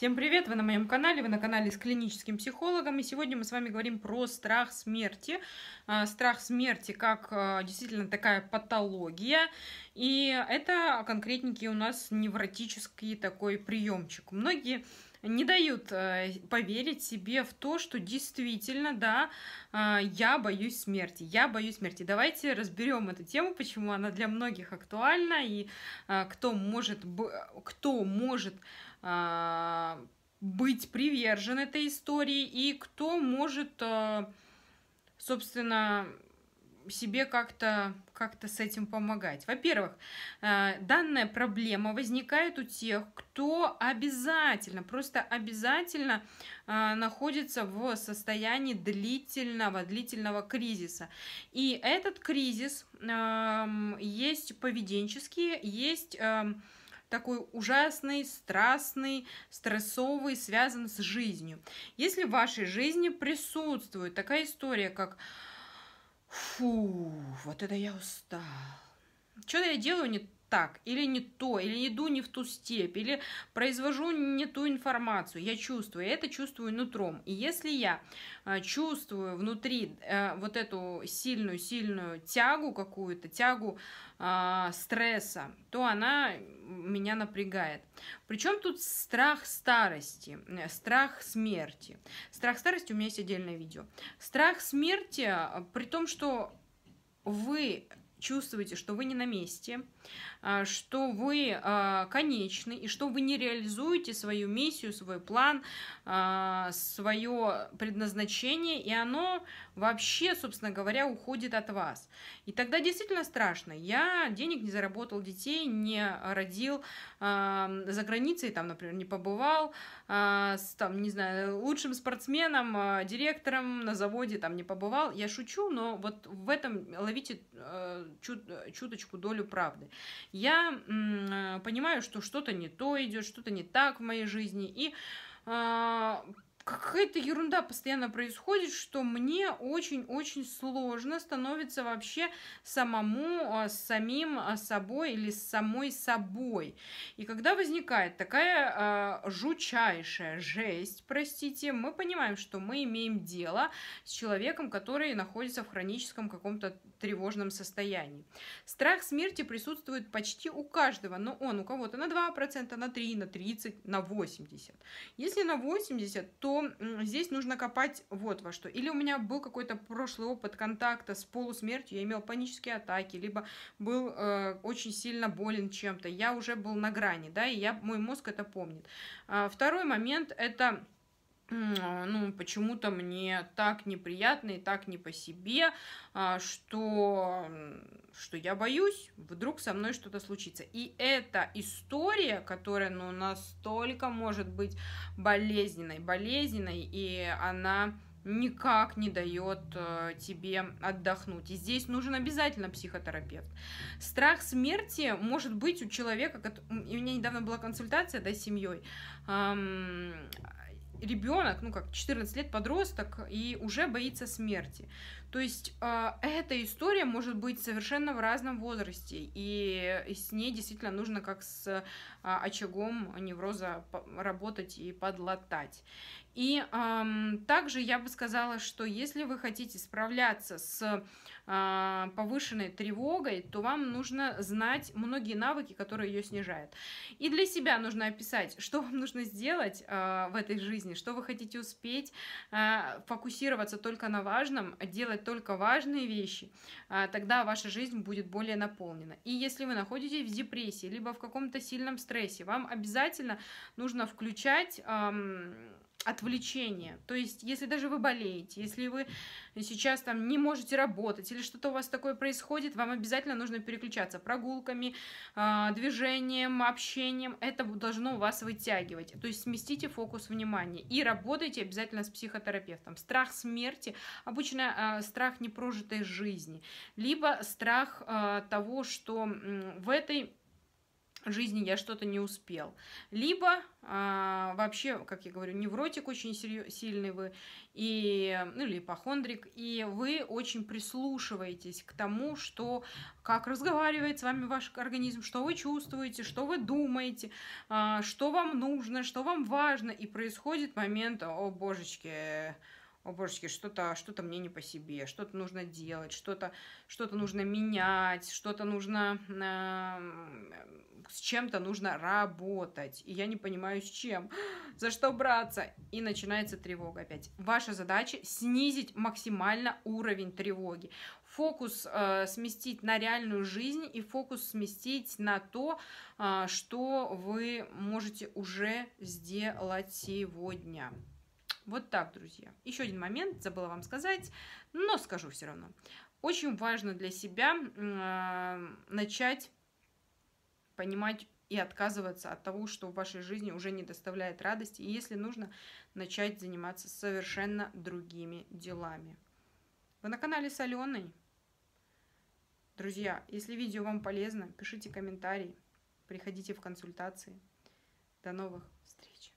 Всем привет! Вы на моем канале, вы на канале с клиническим психологом. И сегодня мы с вами говорим про страх смерти. А, страх смерти как а, действительно такая патология. И это конкретники у нас невротический такой приемчик. Многие не дают э, поверить себе в то, что действительно, да, а, я боюсь смерти, я боюсь смерти. Давайте разберем эту тему, почему она для многих актуальна и кто может, кто может а, быть привержен этой истории и кто может, а, собственно, себе как-то как, -то, с этим помогать. Во-первых, а, данная проблема возникает у тех, кто обязательно, просто обязательно находится в состоянии длительного, длительного кризиса. И этот кризис есть поведенческий, есть такой ужасный, страстный, стрессовый, связан с жизнью. Если в вашей жизни присутствует такая история, как «Фу, вот это я устал», что-то я делаю не так, или не то, или иду не в ту степь, или произвожу не ту информацию. Я чувствую, я это чувствую нутром. И если я э, чувствую внутри э, вот эту сильную-сильную тягу какую-то, тягу э, стресса, то она меня напрягает. Причем тут страх старости, страх смерти. Страх старости у меня есть отдельное видео. Страх смерти, при том, что вы чувствуете, что вы не на месте, а, что вы а, конечны и что вы не реализуете свою миссию, свой план, а, свое предназначение, и оно вообще, собственно говоря, уходит от вас. И тогда действительно страшно. Я денег не заработал, детей не родил, за границей там, например, не побывал, там, не знаю, лучшим спортсменом, директором на заводе там не побывал. Я шучу, но вот в этом ловите чут, э, чуточку долю правды. Я э, понимаю, что что-то не то идет, что-то не так в моей жизни, и а, какая-то ерунда постоянно происходит, что мне очень-очень сложно становится вообще самому, а, с самим а, собой или с самой собой. И когда возникает такая э, жучайшая жесть, простите, мы понимаем, что мы имеем дело с человеком, который находится в хроническом каком-то тревожном состоянии. Страх смерти присутствует почти у каждого, но он у кого-то на 2%, на 3%, на 30%, на 80%. Если на 80%, то здесь нужно копать вот во что. Или у меня был какой-то прошлый опыт контакта с полусмертью, я имел панические атаки, либо был э, очень сильно болен чем-то, я уже был на грани, да, и я, мой мозг это помнит. А, второй момент – это а, ну, почему-то мне так неприятно и так не по себе, а, что, что я боюсь, вдруг со мной что-то случится. И эта история, которая, ну, настолько может быть болезненной, болезненной, и она никак не дает э, тебе отдохнуть. И здесь нужен обязательно психотерапевт. Страх смерти может быть у человека, у меня недавно была консультация да, с семьей, ребенок, ну как 14 лет подросток, и уже боится смерти. То есть э, эта история может быть совершенно в разном возрасте, и, с ней действительно нужно как с э, очагом невроза работать и подлатать. И э, также я бы сказала, что если вы хотите справляться с э, повышенной тревогой, то вам нужно знать многие навыки, которые ее снижают. И для себя нужно описать, что вам нужно сделать э, в этой жизни, жизни, что вы хотите успеть, а, фокусироваться только на важном, делать только важные вещи, а, тогда ваша жизнь будет более наполнена. И если вы находитесь в депрессии, либо в каком-то сильном стрессе, вам обязательно нужно включать отвлечение. То есть, если даже вы болеете, если вы сейчас там не можете работать или что-то у вас такое происходит, вам обязательно нужно переключаться прогулками, а, движением, общением. Это должно вас вытягивать. То есть, сместите фокус внимания и работайте обязательно с психотерапевтом. Страх смерти, обычно а, страх непрожитой жизни, либо страх а, того, что в этой жизни я что-то не успел. Либо а, вообще, как я говорю, невротик очень сильный вы, и, ну, или ипохондрик, и вы очень прислушиваетесь к тому, что как разговаривает с вами ваш организм, что вы чувствуете, что вы думаете, а, что вам нужно, что вам важно, и происходит момент, о божечки, о божечки, что-то что, -то, мне не по себе, что-то нужно делать, что-то что, -то, что нужно менять, что-то нужно, э, с чем-то нужно работать, и я не понимаю с чем, за что браться, и начинается тревога опять. Ваша задача снизить максимально уровень тревоги, фокус э, сместить на реальную жизнь и фокус сместить на то, э, что вы можете уже сделать сегодня. Вот так, друзья. Еще один момент, забыла вам сказать, но скажу все равно. Очень важно для себя э, начать понимать и отказываться от того, что в вашей жизни уже не доставляет радости, и если нужно, начать заниматься совершенно другими делами. Вы на канале с Аленой. Друзья, если видео вам полезно, пишите комментарии, приходите в консультации. До новых встреч!